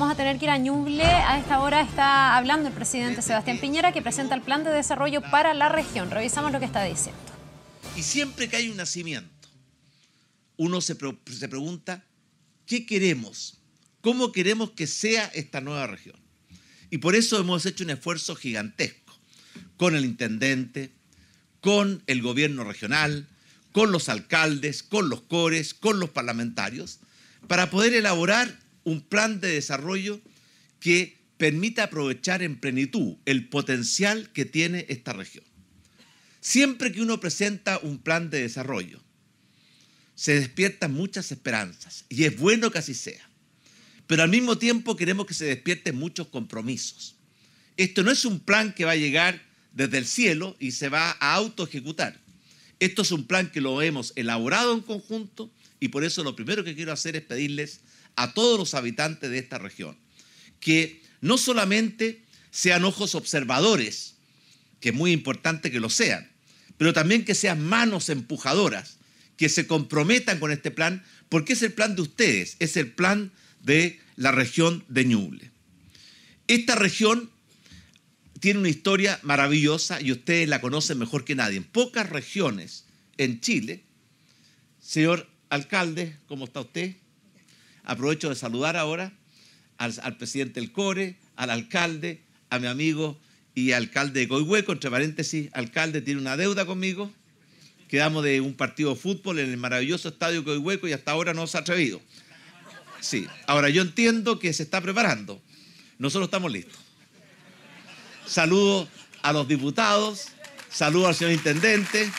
Vamos a tener que ir a Ñuble. A esta hora está hablando el presidente Sebastián Piñera que presenta el plan de desarrollo para la región. Revisamos lo que está diciendo. Y siempre que hay un nacimiento, uno se, se pregunta, ¿qué queremos? ¿Cómo queremos que sea esta nueva región? Y por eso hemos hecho un esfuerzo gigantesco con el intendente, con el gobierno regional, con los alcaldes, con los cores, con los parlamentarios, para poder elaborar un plan de desarrollo que permita aprovechar en plenitud el potencial que tiene esta región. Siempre que uno presenta un plan de desarrollo, se despiertan muchas esperanzas y es bueno que así sea. Pero al mismo tiempo queremos que se despierten muchos compromisos. Esto no es un plan que va a llegar desde el cielo y se va a auto ejecutar. Esto es un plan que lo hemos elaborado en conjunto y por eso lo primero que quiero hacer es pedirles a todos los habitantes de esta región, que no solamente sean ojos observadores, que es muy importante que lo sean, pero también que sean manos empujadoras, que se comprometan con este plan, porque es el plan de ustedes, es el plan de la región de Ñuble. Esta región tiene una historia maravillosa y ustedes la conocen mejor que nadie. En pocas regiones en Chile, señor alcalde, ¿cómo está usted? Aprovecho de saludar ahora al, presidente del CORE, al alcalde, a mi amigo y alcalde de Coihueco, entre paréntesis, alcalde tiene una deuda conmigo. Quedamos de un partido de fútbol en el maravilloso estadio Coihueco y hasta ahora no se ha atrevido. Sí, ahora yo entiendo que se está preparando. Nosotros estamos listos. Saludo a los diputados, saludo al señor intendente,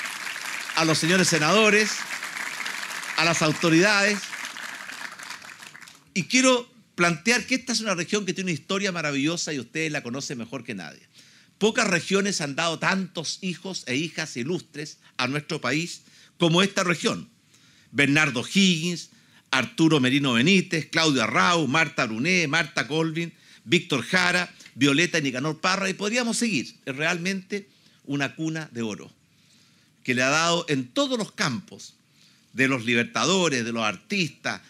a los señores senadores, a las autoridades, y quiero plantear que esta es una región que tiene una historia maravillosa y ustedes la conocen mejor que nadie. Pocas regiones han dado tantos hijos e hijas ilustres a nuestro país como esta región. Bernardo Higgins, Arturo Merino Benítez, Claudia Rau, Marta Bruné, Marta Colvin, Víctor Jara, Violeta Nicanor Parra, y podríamos seguir. Es realmente una cuna de oro que le ha dado en todos los campos, de los libertadores, de los artistas,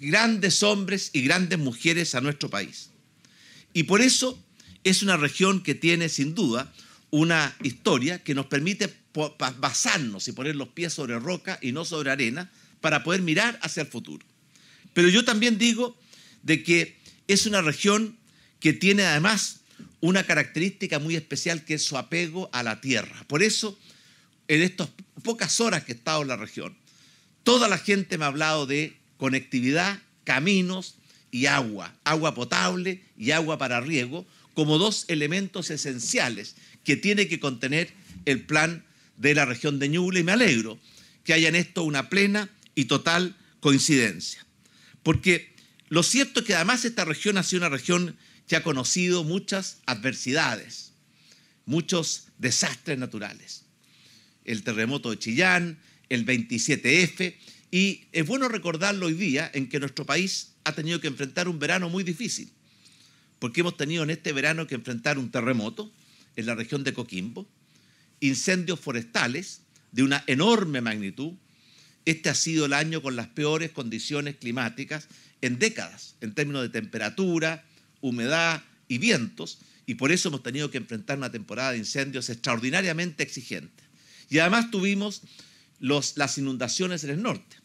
grandes hombres y grandes mujeres a nuestro país. Y por eso es una región que tiene sin duda una historia que nos permite basarnos y poner los pies sobre roca y no sobre arena para poder mirar hacia el futuro. Pero yo también digo de que es una región que tiene además una característica muy especial que es su apego a la tierra. Por eso, en estas pocas horas que he estado en la región, toda la gente me ha hablado de conectividad, caminos y agua, agua potable y agua para riego, como dos elementos esenciales que tiene que contener el plan de la región de Ñuble y me alegro que haya en esto una plena y total coincidencia. Porque lo cierto es que además esta región ha sido una región que ha conocido muchas adversidades, muchos desastres naturales. El terremoto de Chillán, el 27F y es bueno recordarlo hoy día en que nuestro país ha tenido que enfrentar un verano muy difícil, porque hemos tenido en este verano que enfrentar un terremoto en la región de Coquimbo, incendios forestales de una enorme magnitud. Este ha sido el año con las peores condiciones climáticas en décadas, en términos de temperatura, humedad y vientos, y por eso hemos tenido que enfrentar una temporada de incendios extraordinariamente exigente. Y además tuvimos las inundaciones en el norte.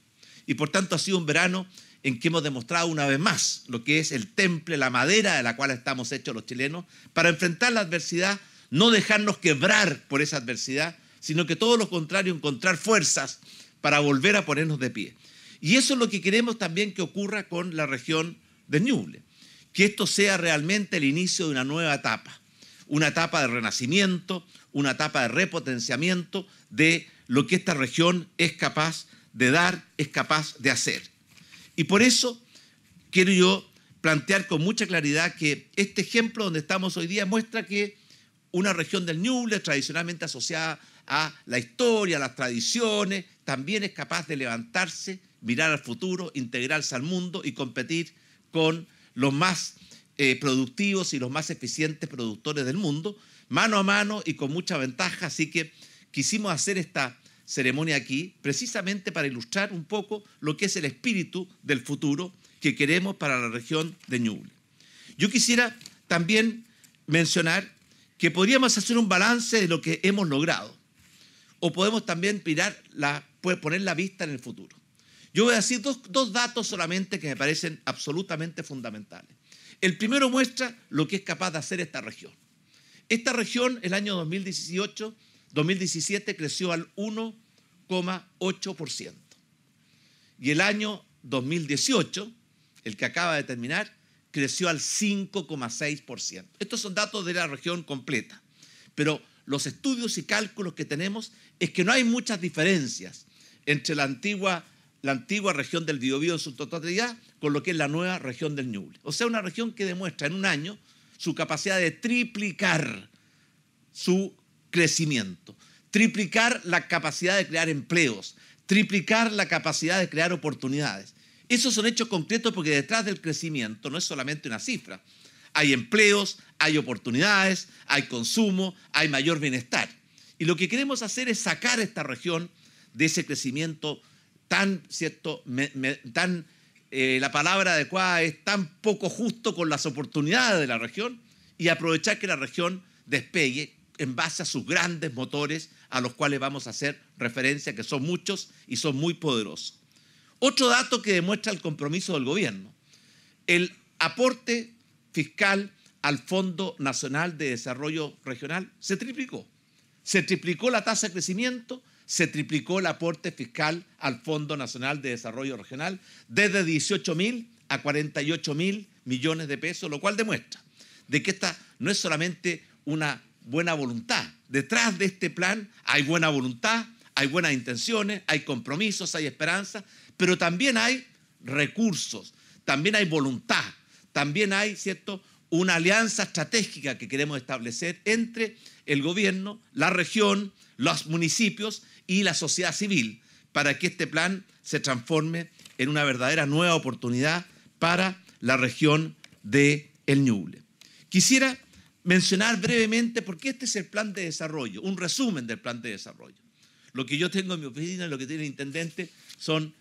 Y por tanto ha sido un verano en que hemos demostrado una vez más lo que es el temple, la madera de la cual estamos hechos los chilenos, para enfrentar la adversidad, no dejarnos quebrar por esa adversidad, sino que todo lo contrario, encontrar fuerzas para volver a ponernos de pie. Y eso es lo que queremos también que ocurra con la región de Ñuble, que esto sea realmente el inicio de una nueva etapa, una etapa de renacimiento, una etapa de repotenciamiento de lo que esta región es capaz de dar, es capaz de hacer. Y por eso quiero yo plantear con mucha claridad que este ejemplo donde estamos hoy día muestra que una región del Ñuble, tradicionalmente asociada a la historia, a las tradiciones, también es capaz de levantarse, mirar al futuro, integrarse al mundo y competir con los más eh, productivos y los más eficientes productores del mundo, mano a mano y con mucha ventaja, así que quisimos hacer esta ceremonia aquí precisamente para ilustrar un poco lo que es el espíritu del futuro que queremos para la región de Ñuble. Yo quisiera también mencionar que podríamos hacer un balance de lo que hemos logrado o podemos también mirar la, pues, poner la vista en el futuro. Yo voy a decir dos datos solamente que me parecen absolutamente fundamentales. El primero muestra lo que es capaz de hacer esta región. Esta región, el año 2018, 2017 creció al 1,8%. Y el año 2018, el que acaba de terminar, creció al 5,6%. Estos son datos de la región completa. Pero los estudios y cálculos que tenemos es que no hay muchas diferencias entre la antigua, la antigua región del Biobío en su totalidad con lo que es la nueva región del Ñuble. O sea, una región que demuestra en un año su capacidad de triplicar su crecimiento, triplicar la capacidad de crear empleos, triplicar la capacidad de crear oportunidades. Esos son hechos concretos porque detrás del crecimiento no es solamente una cifra. Hay empleos, hay oportunidades, hay consumo, hay mayor bienestar. Y lo que queremos hacer es sacar esta región de ese crecimiento tan, cierto, tan eh, la palabra adecuada es tan poco justo con las oportunidades de la región y aprovechar que la región despegue en base a sus grandes motores a los cuales vamos a hacer referencia, que son muchos y son muy poderosos. Otro dato que demuestra el compromiso del gobierno, el aporte fiscal al Fondo Nacional de Desarrollo Regional se triplicó. Se triplicó la tasa de crecimiento se triplicó el aporte fiscal al Fondo Nacional de Desarrollo Regional desde 18 mil a 48 mil millones de pesos, lo cual demuestra de que esta no es solamente una buena voluntad. Detrás de este plan hay buena voluntad, hay buenas intenciones, hay compromisos, hay esperanza, pero también hay recursos, también hay voluntad, también hay, ¿cierto?, una alianza estratégica que queremos establecer entre el gobierno, la región, los municipios y la sociedad civil para que este plan se transforme en una verdadera nueva oportunidad para la región de El Ñuble. Quisiera mencionar brevemente, porque este es el plan de desarrollo, un resumen del plan de desarrollo. Lo que yo tengo en mi oficina, lo que tiene el intendente, son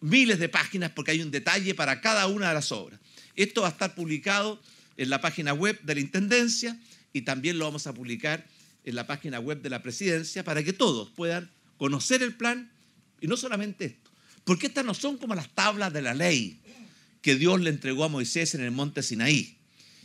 miles de páginas porque hay un detalle para cada una de las obras. Esto va a estar publicado en la página web de la Intendencia y también lo vamos a publicar en la página web de la presidencia para que todos puedan conocer el plan y no solamente esto, porque estas no son como las tablas de la ley que Dios le entregó a Moisés en el monte Sinaí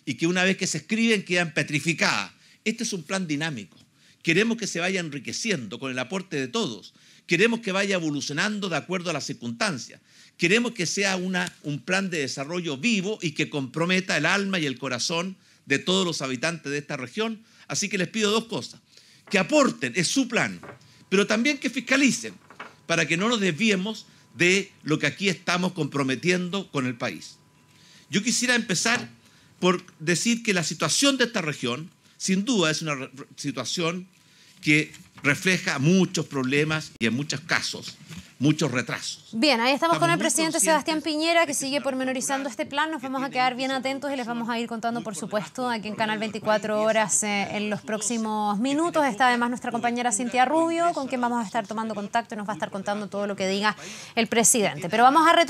y que una vez que se escriben quedan petrificadas. Este es un plan dinámico. Queremos que se vaya enriqueciendo con el aporte de todos. Queremos que vaya evolucionando de acuerdo a las circunstancias. Queremos que sea una, un plan de desarrollo vivo y que comprometa el alma y el corazón de todos los habitantes de esta región Así que les pido dos cosas. Que aporten, es su plan, pero también que fiscalicen para que no nos desviemos de lo que aquí estamos comprometiendo con el país. Yo quisiera empezar por decir que la situación de esta región, sin duda, es una situación que refleja muchos problemas y en muchos casos muchos retrasos. Bien, ahí estamos, con el presidente Sebastián Piñera que sigue pormenorizando este plan. Nos vamos a quedar bien atentos y les vamos a ir contando, por supuesto, aquí en Canal 24 Horas eh, en los próximos este minutos. Está además nuestra compañera Cintia Rubio, con quien vamos a estar tomando contacto y nos va a estar contando todo lo que diga el presidente. Pero vamos a retomar.